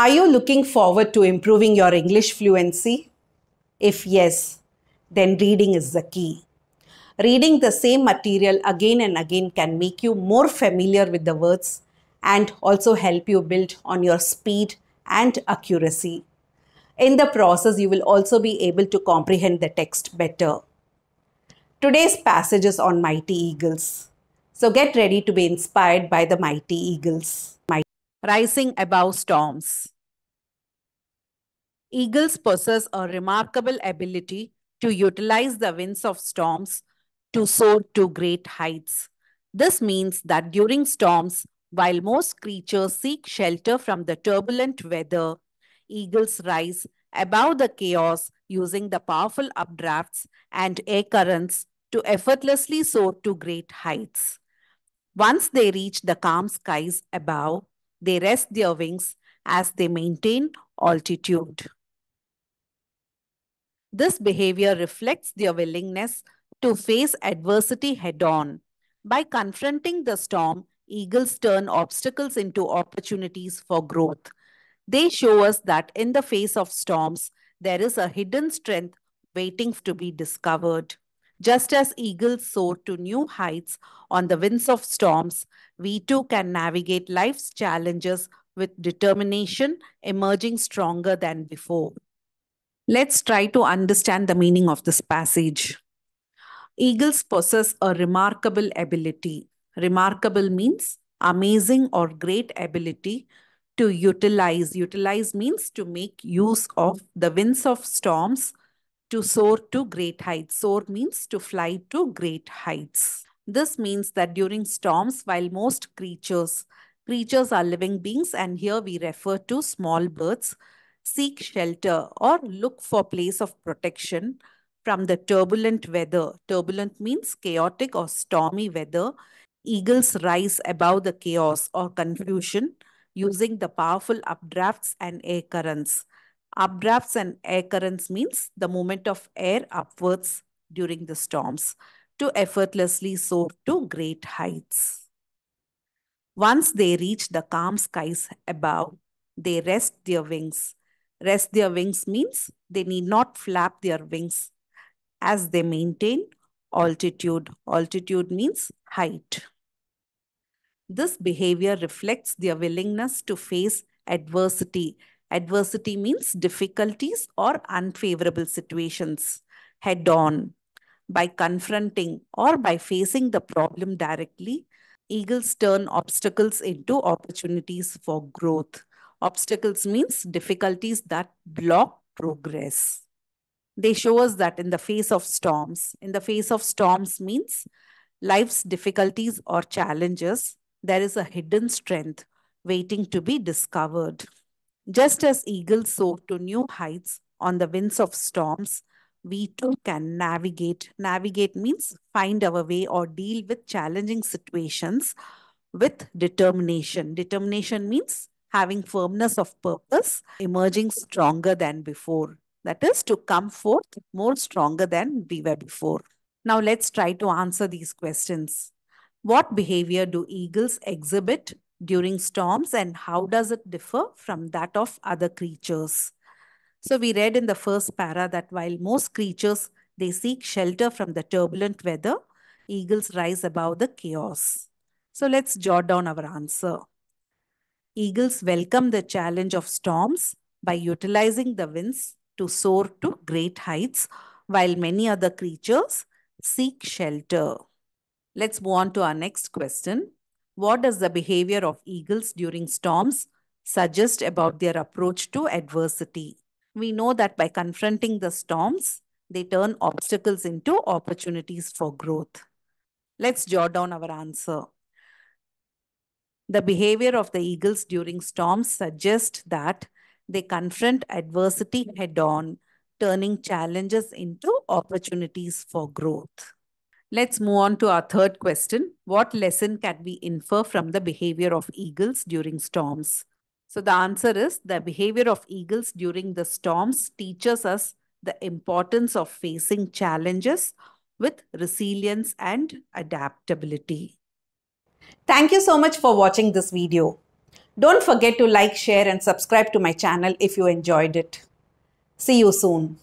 Are you looking forward to improving your English fluency? If yes, then reading is the key. Reading the same material again and again can make you more familiar with the words and also help you build on your speed and accuracy. In the process, you will also be able to comprehend the text better. Today's passage is on mighty eagles. So get ready to be inspired by the mighty eagles rising above storms. Eagles possess a remarkable ability to utilize the winds of storms to soar to great heights. This means that during storms, while most creatures seek shelter from the turbulent weather, eagles rise above the chaos using the powerful updrafts and air currents to effortlessly soar to great heights. Once they reach the calm skies above, they rest their wings as they maintain altitude. This behavior reflects their willingness to face adversity head-on. By confronting the storm, eagles turn obstacles into opportunities for growth. They show us that in the face of storms, there is a hidden strength waiting to be discovered. Just as eagles soar to new heights on the winds of storms, we too can navigate life's challenges with determination, emerging stronger than before. Let's try to understand the meaning of this passage. Eagles possess a remarkable ability. Remarkable means amazing or great ability to utilize. Utilize means to make use of the winds of storms to soar to great heights. Soar means to fly to great heights. This means that during storms, while most creatures, creatures are living beings and here we refer to small birds, seek shelter or look for place of protection from the turbulent weather. Turbulent means chaotic or stormy weather. Eagles rise above the chaos or confusion using the powerful updrafts and air currents. Updrafts and air currents means the movement of air upwards during the storms to effortlessly soar to great heights. Once they reach the calm skies above, they rest their wings. Rest their wings means they need not flap their wings as they maintain altitude. Altitude means height. This behavior reflects their willingness to face adversity Adversity means difficulties or unfavorable situations head on. By confronting or by facing the problem directly, eagles turn obstacles into opportunities for growth. Obstacles means difficulties that block progress. They show us that in the face of storms, in the face of storms means life's difficulties or challenges, there is a hidden strength waiting to be discovered. Just as eagles soar to new heights on the winds of storms, we too can navigate. Navigate means find our way or deal with challenging situations with determination. Determination means having firmness of purpose, emerging stronger than before. That is to come forth more stronger than we were before. Now let's try to answer these questions. What behavior do eagles exhibit during storms and how does it differ from that of other creatures. So we read in the first para that while most creatures, they seek shelter from the turbulent weather, eagles rise above the chaos. So let's jot down our answer. Eagles welcome the challenge of storms by utilizing the winds to soar to great heights, while many other creatures seek shelter. Let's move on to our next question. What does the behavior of eagles during storms suggest about their approach to adversity? We know that by confronting the storms, they turn obstacles into opportunities for growth. Let's jot down our answer. The behavior of the eagles during storms suggests that they confront adversity head on, turning challenges into opportunities for growth. Let's move on to our third question. What lesson can we infer from the behavior of eagles during storms? So the answer is the behavior of eagles during the storms teaches us the importance of facing challenges with resilience and adaptability. Thank you so much for watching this video. Don't forget to like, share and subscribe to my channel if you enjoyed it. See you soon.